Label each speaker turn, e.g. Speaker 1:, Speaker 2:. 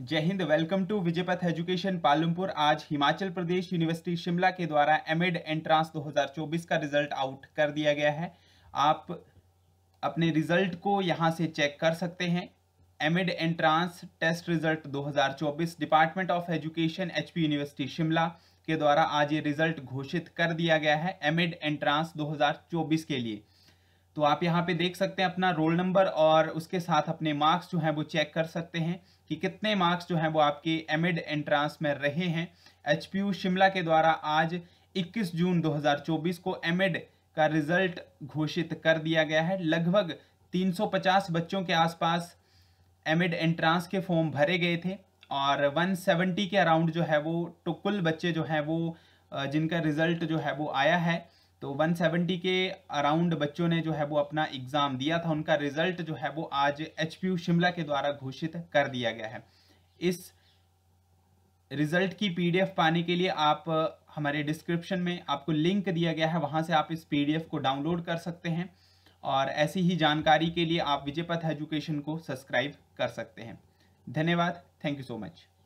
Speaker 1: जय हिंद welcome to Vijaypath education Palampur आज हिमाचल प्रदेश यूनिवर्सिटी शिमला के द्वारा एमएड एंट्रांस 2024 का रिजल्ट आउट कर दिया गया है आप अपने रिजल्ट को यहां से चेक कर सकते हैं MEd entrance test result 2024 department of education HP university Shimla के द्वारा आज ये रिजल्ट घोषित कर दिया गया है एमएड एंट्रांस दो के लिए तो आप यहाँ पे देख सकते हैं अपना रोल नंबर और उसके साथ अपने मार्क्स जो हैं वो चेक कर सकते हैं कि कितने मार्क्स जो हैं वो आपके एड एंट्रांस में रहे हैं एच शिमला के द्वारा आज 21 जून 2024 को एम का रिजल्ट घोषित कर दिया गया है लगभग 350 बच्चों के आसपास एड एंट्रांस के फॉर्म भरे गए थे और वन के अराउंड जो है वो टोकुल बच्चे जो हैं वो जिनका रिजल्ट जो है वो आया है तो 170 के अराउंड बच्चों ने जो है वो अपना एग्ज़ाम दिया था उनका रिजल्ट जो है वो आज एच शिमला के द्वारा घोषित कर दिया गया है इस रिजल्ट की पीडीएफ पाने के लिए आप हमारे डिस्क्रिप्शन में आपको लिंक दिया गया है वहां से आप इस पीडीएफ को डाउनलोड कर सकते हैं और ऐसी ही जानकारी के लिए आप विजयपथ एजुकेशन को सब्सक्राइब कर सकते हैं धन्यवाद थैंक यू सो मच